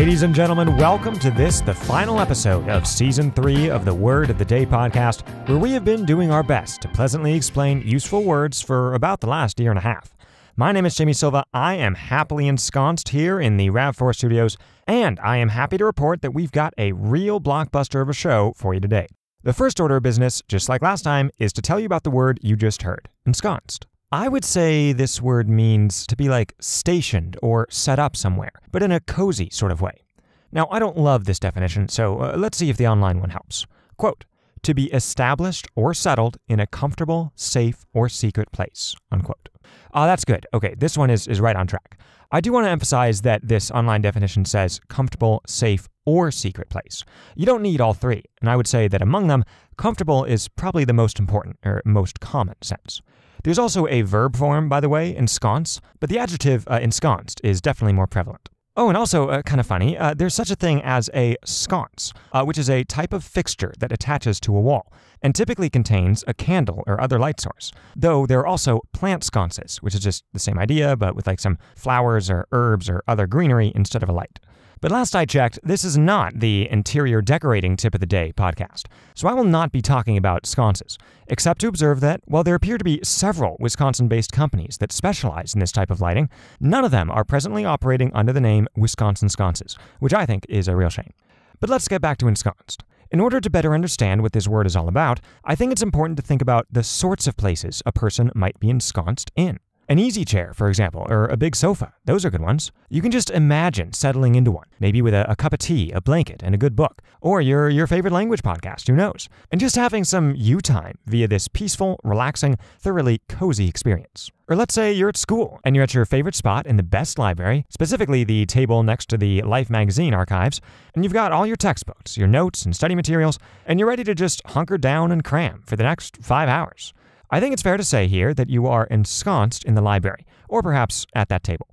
Ladies and gentlemen, welcome to this, the final episode of Season 3 of the Word of the Day podcast, where we have been doing our best to pleasantly explain useful words for about the last year and a half. My name is Jamie Silva. I am happily ensconced here in the RAV4 studios, and I am happy to report that we've got a real blockbuster of a show for you today. The first order of business, just like last time, is to tell you about the word you just heard ensconced. I would say this word means to be like stationed or set up somewhere, but in a cozy sort of way. Now, I don't love this definition, so uh, let's see if the online one helps. Quote, to be established or settled in a comfortable, safe, or secret place, unquote. Ah, uh, that's good. Okay, this one is, is right on track. I do want to emphasize that this online definition says comfortable, safe, or secret place. You don't need all three, and I would say that among them, comfortable is probably the most important or most common sense. There's also a verb form, by the way, ensconce, but the adjective uh, ensconced is definitely more prevalent. Oh, and also, uh, kind of funny, uh, there's such a thing as a sconce, uh, which is a type of fixture that attaches to a wall and typically contains a candle or other light source. Though there are also plant sconces, which is just the same idea, but with like some flowers or herbs or other greenery instead of a light. But last I checked, this is not the interior decorating tip of the day podcast, so I will not be talking about sconces, except to observe that while there appear to be several Wisconsin based companies that specialize in this type of lighting, none of them are presently operating under the name Wisconsin Sconces, which I think is a real shame. But let's get back to ensconced. In order to better understand what this word is all about, I think it's important to think about the sorts of places a person might be ensconced in. An easy chair, for example, or a big sofa, those are good ones. You can just imagine settling into one, maybe with a, a, cup of tea, a blanket, and a good book, or your, your favorite language podcast, who knows? And just having some you time via this peaceful, relaxing, thoroughly cozy experience. Or let's say you're at school and you're at your favorite spot in the best library, specifically the table next to the Life magazine archives, and you've got all your textbooks, your notes, and study materials, and you're ready to just hunker down and cram for the next five hours. I think it's fair to say here that you are ensconced in the library, or perhaps at that table.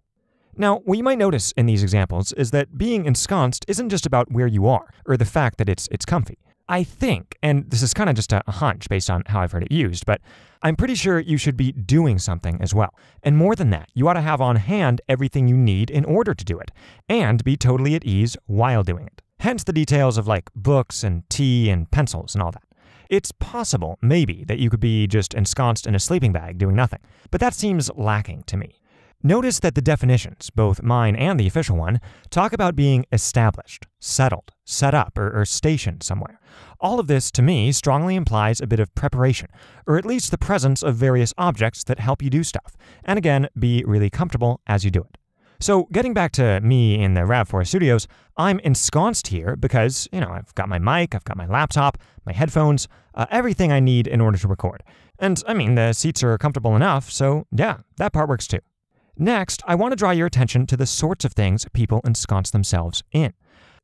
Now, what you might notice in these examples is that being ensconced isn't just about where you are, or the fact that it's, it's comfy. I think, and this is kind of just a hunch based on how I've heard it used, but I'm pretty sure you should be doing something as well. And more than that, you ought to have on hand everything you need in order to do it, and be totally at ease while doing it. Hence the details of like books and tea and pencils and all that. It's possible, maybe, that you could be just ensconced in a sleeping bag doing nothing, but that seems lacking to me. Notice that the definitions, both mine and the official one, talk about being established, settled, set up, or, or, stationed somewhere. All of this, to me, strongly implies a bit of preparation, or at least the presence of various objects that help you do stuff, and again, be really comfortable as you do it. So, getting back to me in the RAV4 studios, I'm ensconced here because, you know, I've got my mic, I've got my laptop, my headphones, uh, everything I need in order to record. And I mean, the seats are comfortable enough, so yeah, that part works too. Next, I want to draw your attention to the sorts of things people ensconce themselves in.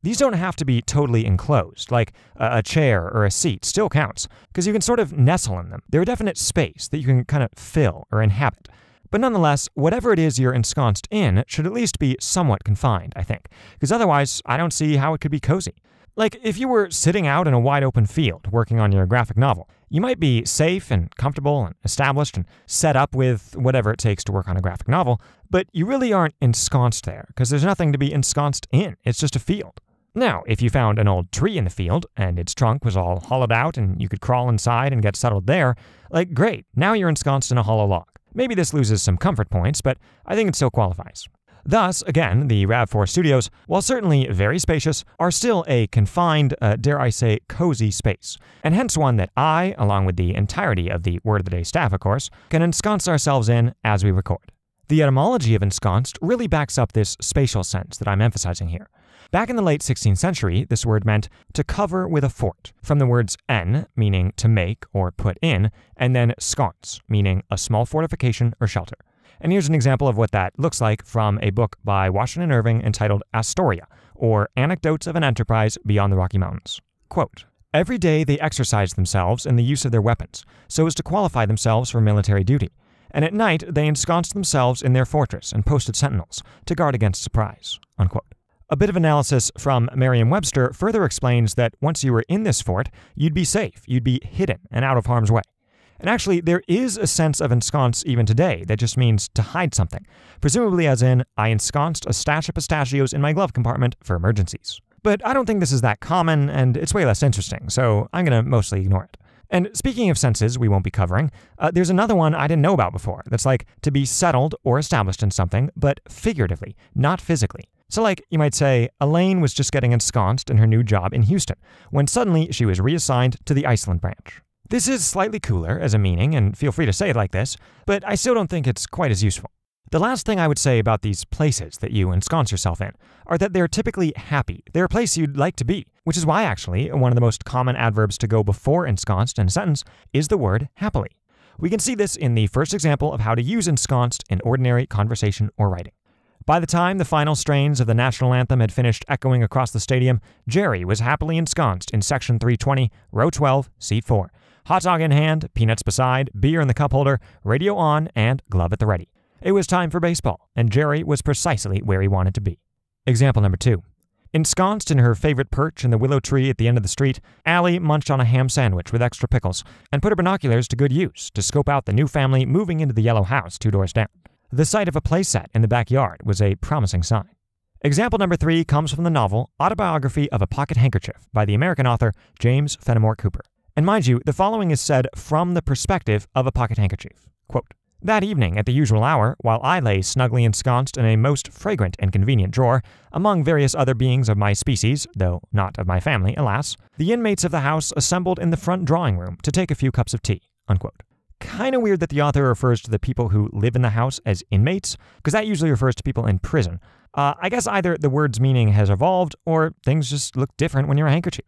These don't have to be totally enclosed, like a chair or a seat still counts, because you can sort of nestle in them. They're a definite space that you can kind of fill or inhabit. But nonetheless, whatever it is you're ensconced in should at least be somewhat confined, I think, because otherwise, I don't see how it could be cozy. Like, if you were sitting out in a wide open field working on your graphic novel, you might be safe and comfortable and established and set up with whatever it takes to work on a graphic novel, but you really aren't ensconced there because there's nothing to be ensconced in. It's just a field. Now, if you found an old tree in the field and its trunk was all hollowed out and you could crawl inside and get settled there, like, great, now you're ensconced in a hollow log. Maybe this loses some comfort points, but I think it still qualifies. Thus, again, the RAV4 Studios, while certainly very spacious, are still a confined, uh, dare I say, cozy space, and hence one that I, along with the entirety of the Word of the Day staff, of course, can ensconce ourselves in as we record. The etymology of ensconced really backs up this spatial sense that I'm emphasizing here. Back in the late 16th century, this word meant to cover with a fort, from the words en, meaning to make or put in, and then sconce, meaning a small fortification or shelter. And here's an example of what that looks like from a book by Washington Irving entitled Astoria, or Anecdotes of an Enterprise Beyond the Rocky Mountains. Quote, Every day they exercised themselves in the use of their weapons, so as to qualify themselves for military duty. And at night they ensconced themselves in their fortress and posted sentinels to guard against surprise. Unquote. A bit of analysis from Merriam Webster further explains that once you were in this fort, you'd be safe, you'd be hidden and out of harm's way. And actually, there is a sense of ensconce even today that just means to hide something, presumably as in, I ensconced a stash of pistachios in my glove compartment for emergencies. But I don't think this is that common, and it's way less interesting, so I'm gonna mostly ignore it. And speaking of senses we won't be covering, uh, there's another one I didn't know about before that's like to be settled or established in something, but figuratively, not physically. So, like, you might say, Elaine was just getting ensconced in her new job in Houston, when suddenly she was reassigned to the Iceland branch. This is slightly cooler as a meaning, and feel free to say it like this, but I still don't think it's quite as useful. The last thing I would say about these places that you ensconce yourself in are that they're typically happy. They're a place you'd like to be, which is why, actually, one of the most common adverbs to go before ensconced in a sentence is the word happily. We can see this in the first example of how to use ensconced in ordinary conversation or writing. By the time the final strains of the national anthem had finished echoing across the stadium, Jerry was happily ensconced in section 320, row 12, seat 4. Hot dog in hand, peanuts beside, beer in the cup holder, radio on, and glove at the ready. It was time for baseball, and Jerry was precisely where he wanted to be. Example number two. Ensconced in her favorite perch in the willow tree at the end of the street, Allie munched on a ham sandwich with extra pickles and put her binoculars to good use to scope out the new family moving into the yellow house two doors down. The sight of a playset in the backyard was a promising sign. Example number three comes from the novel Autobiography of a Pocket Handkerchief by the American author James Fenimore Cooper. And mind you, the following is said from the perspective of a pocket handkerchief. Quote, that evening, at the usual hour, while I lay snugly ensconced in a most fragrant and convenient drawer, among various other beings of my species, though not of my family, alas, the inmates of the house assembled in the front drawing room to take a few cups of tea. Unquote kind of weird that the author refers to the people who live in the house as inmates, because that usually refers to people in prison. Uh, I guess either the word's meaning has evolved, or things just look different when you're a handkerchief.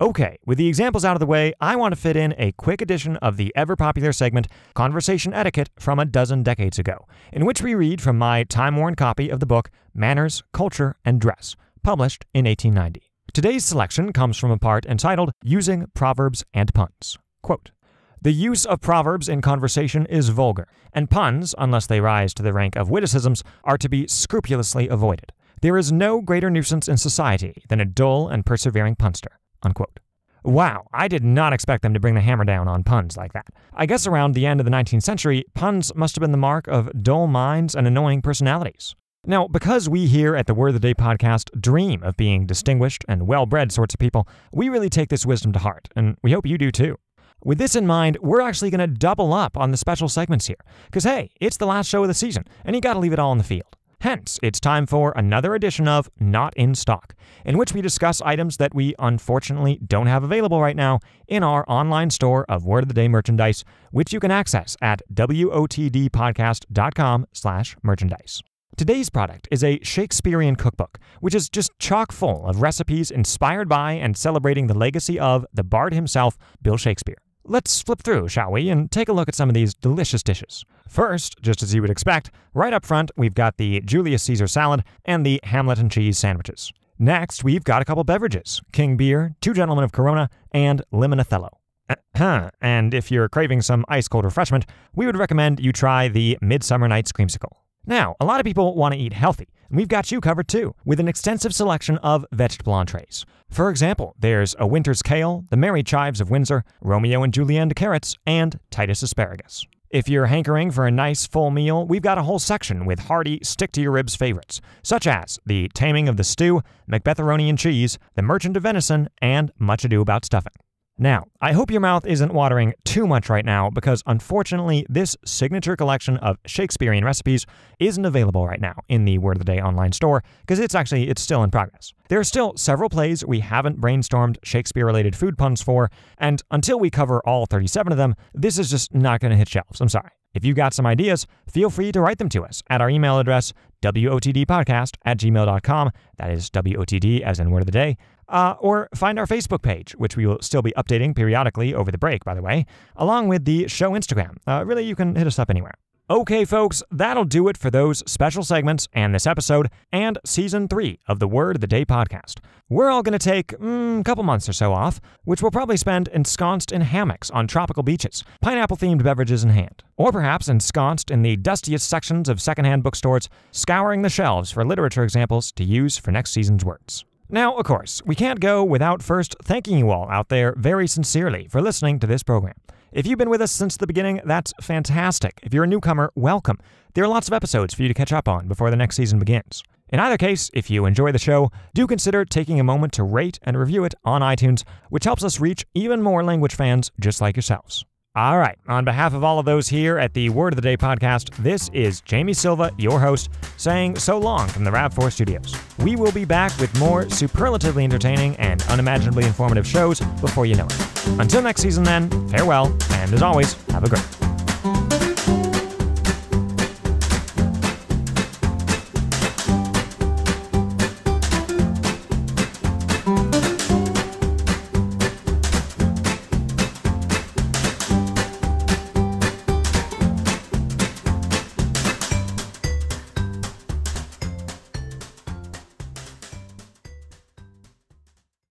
Okay, with the examples out of the way, I want to fit in a quick edition of the ever popular segment Conversation Etiquette from a dozen decades ago, in which we read from my time worn copy of the book Manners, Culture, and Dress, published in 1890. Today's selection comes from a part entitled Using Proverbs and Puns. Quote the use of proverbs in conversation is vulgar, and puns, unless they rise to the rank of witticisms, are to be scrupulously avoided. There is no greater nuisance in society than a dull and persevering punster. Unquote. Wow, I did not expect them to bring the hammer down on puns like that. I guess around the end of the 19th century, puns must have been the mark of dull minds and annoying personalities. Now, because we here at the Word of the Day podcast dream of being distinguished and well bred sorts of people, we really take this wisdom to heart, and we hope you do too. With this in mind, we're actually going to double up on the special segments here, because hey, it's the last show of the season, and you got to leave it all in the field. Hence, it's time for another edition of Not in Stock, in which we discuss items that we unfortunately don't have available right now in our online store of Word of the Day merchandise, which you can access at wotdpodcast.com/merchandise. Today's product is a Shakespearean cookbook, which is just chock full of recipes inspired by and celebrating the legacy of the bard himself, Bill Shakespeare. Let's flip through, shall we, and take a look at some of these delicious dishes. First, just as you would expect, right up front we've got the Julius Caesar salad and the Hamlet and cheese sandwiches. Next, we've got a couple beverages, King Beer, Two Gentlemen of Corona, and Lemon Othello. Uh-huh, and if you're craving some ice cold refreshment, we would recommend you try the Midsummer Night's Creamsicle. Now, a lot of people want to eat healthy, and we've got you covered too, with an extensive selection of vegetable entrees. For example, there's a winter's kale, the merry chives of Windsor, Romeo and Julienne carrots, and Titus asparagus. If you're hankering for a nice full meal, we've got a whole section with hearty, stick to your ribs favorites, such as the Taming of the Stew, Macbetheronian cheese, the Merchant of Venison, and Much Ado About Stuffing. Now, I hope your mouth isn't watering too much right now because unfortunately, this signature collection of Shakespearean recipes isn't available right now in the Word of the Day online store because it's actually it's still in progress. There are still several plays we haven't brainstormed Shakespeare-related food puns for, and until we cover all 37 of them, this is just not going to hit shelves. I'm sorry. If you've got some ideas, feel free to write them to us at our email address, WOTDpodcast at gmail.com. That is WOTD as in word of the day. Uh, or find our Facebook page, which we will still be updating periodically over the break, by the way, along with the show Instagram. Uh, really, you can hit us up anywhere. Okay, folks, that'll do it for those special segments and this episode and season three of the Word of the Day podcast. We're all going to take mm, a couple months or so off, which we'll probably spend ensconced in hammocks on tropical beaches, pineapple themed beverages in hand, or perhaps ensconced in the dustiest sections of secondhand bookstores, scouring the shelves for literature examples to use for next season's words. Now, of course, we can't go without first thanking you all out there very sincerely for listening to this program. If you've been with us since the beginning, that's fantastic. If you're a newcomer, welcome. There are lots of episodes for you to catch up on before the next season begins. In either case, if you enjoy the show, do consider taking a moment to rate and review it on iTunes, which helps us reach even more language fans just like yourselves. All right. On behalf of all of those here at the Word of the Day podcast, this is Jamie Silva, your host, saying so long from the RAV4 studios. We will be back with more superlatively entertaining and unimaginably informative shows before you know it. Until next season, then, farewell, and as always, have a great